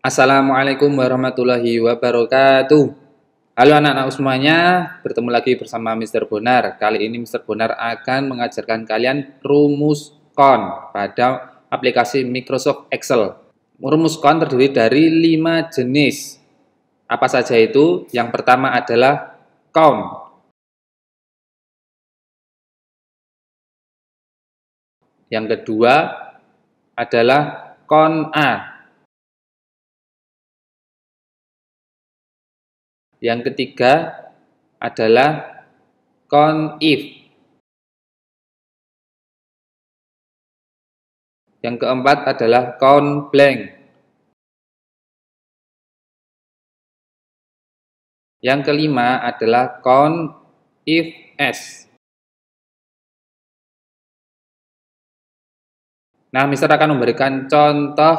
Assalamualaikum warahmatullahi wabarakatuh. Halo anak-anak semuanya, bertemu lagi bersama Mr. Bonar. Kali ini Mr. Bonar akan mengajarkan kalian rumus kon pada aplikasi Microsoft Excel. Rumus kon terdiri dari 5 jenis. Apa saja itu? Yang pertama adalah count. Yang kedua adalah kon A Yang ketiga adalah con if. Yang keempat adalah con blank. Yang kelima adalah con if s. Nah, Mister akan memberikan contoh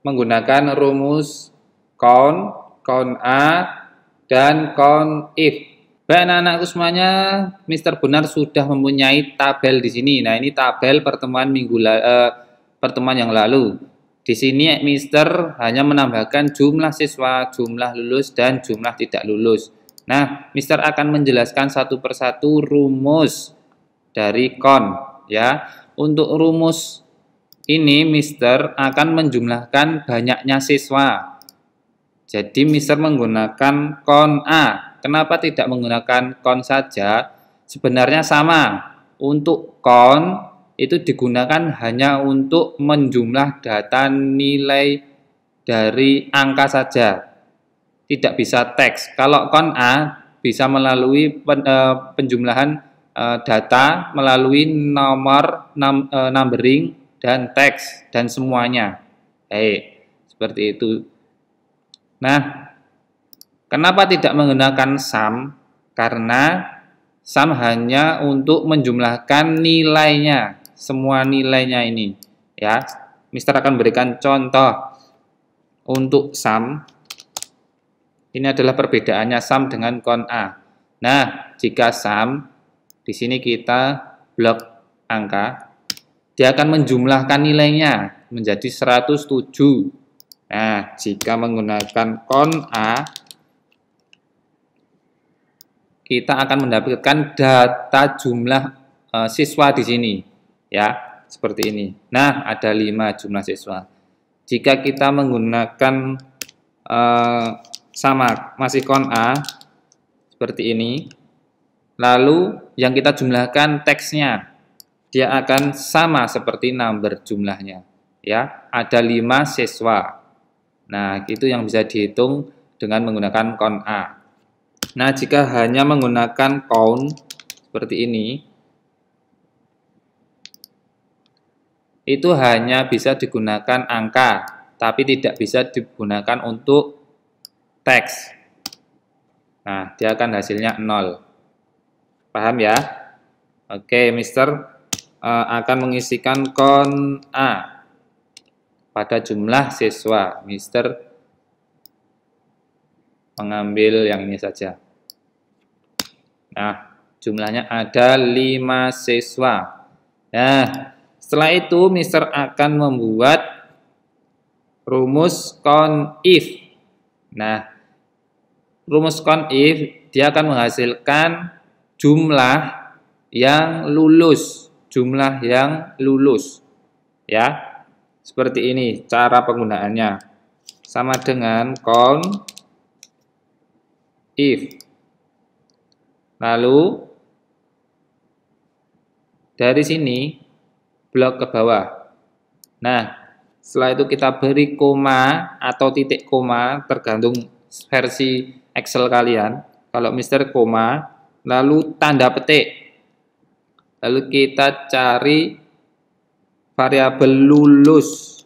menggunakan rumus count kon A dan kon if. Baik anak anak semuanya, Mr. Bonar sudah mempunyai tabel di sini. Nah, ini tabel pertemuan minggu lalu, eh, pertemuan yang lalu. Di sini eh, Mister hanya menambahkan jumlah siswa, jumlah lulus, dan jumlah tidak lulus. Nah, Mister akan menjelaskan satu persatu rumus dari kon. Ya, untuk rumus ini Mister akan menjumlahkan banyaknya siswa. Jadi Mister menggunakan kon A. Kenapa tidak menggunakan kon saja? Sebenarnya sama. Untuk kon itu digunakan hanya untuk menjumlah data nilai dari angka saja. Tidak bisa teks. Kalau kon A bisa melalui pen, uh, penjumlahan uh, data melalui nomor num, uh, e, numbering dan teks dan semuanya. Baik, seperti itu. Nah, kenapa tidak menggunakan sum? Karena sum hanya untuk menjumlahkan nilainya, semua nilainya ini. Ya, Mister akan berikan contoh untuk sum. Ini adalah perbedaannya sum dengan kon A. Nah, jika sum, di sini kita blok angka, dia akan menjumlahkan nilainya menjadi 107. Nah, jika menggunakan kon A, kita akan mendapatkan data jumlah e, siswa di sini, ya, seperti ini. Nah, ada lima jumlah siswa. Jika kita menggunakan e, sama, masih kon A, seperti ini, lalu yang kita jumlahkan teksnya, dia akan sama seperti number jumlahnya, ya, ada lima siswa. Nah, itu yang bisa dihitung dengan menggunakan count A. Nah, jika hanya menggunakan count seperti ini, itu hanya bisa digunakan angka, tapi tidak bisa digunakan untuk teks. Nah, dia akan hasilnya 0. Paham ya? Oke, Mister eh, akan mengisikan kon A pada jumlah siswa. Mister mengambil yang ini saja. Nah, jumlahnya ada 5 siswa. Nah, setelah itu Mister akan membuat rumus con if. Nah, rumus con if dia akan menghasilkan jumlah yang lulus, jumlah yang lulus. Ya, seperti ini cara penggunaannya. Sama dengan count if. Lalu dari sini blok ke bawah. Nah, setelah itu kita beri koma atau titik koma tergantung versi Excel kalian. Kalau Mister koma, lalu tanda petik. Lalu kita cari variabel lulus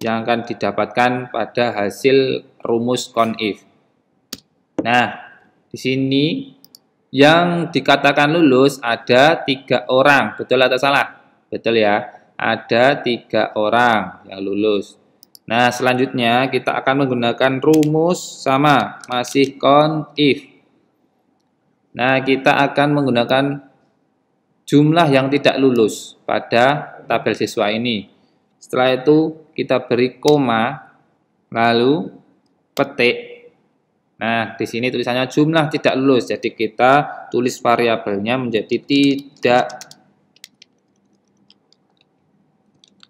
yang akan didapatkan pada hasil rumus conif. Nah, di sini yang dikatakan lulus ada tiga orang, betul atau salah? Betul ya, ada tiga orang yang lulus. Nah, selanjutnya kita akan menggunakan rumus sama, masih conif. Nah, kita akan menggunakan jumlah yang tidak lulus pada tabel siswa ini. Setelah itu kita beri koma, lalu petik. Nah, di sini tulisannya jumlah tidak lulus, jadi kita tulis variabelnya menjadi tidak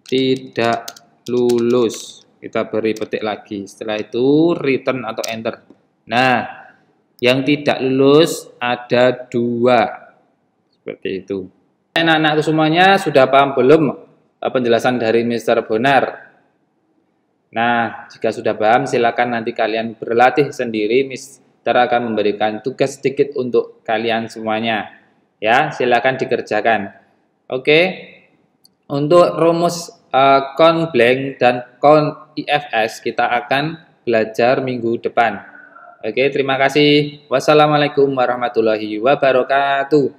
tidak lulus. Kita beri petik lagi. Setelah itu return atau enter. Nah, yang tidak lulus ada dua seperti itu. anak anak semuanya sudah paham belum eh, penjelasan dari Mr. Bonar? Nah, jika sudah paham, silakan nanti kalian berlatih sendiri. Mister akan memberikan tugas sedikit untuk kalian semuanya. Ya, silakan dikerjakan. Oke, untuk rumus uh, blank dan kon IFS kita akan belajar minggu depan. Oke, terima kasih. Wassalamualaikum warahmatullahi wabarakatuh.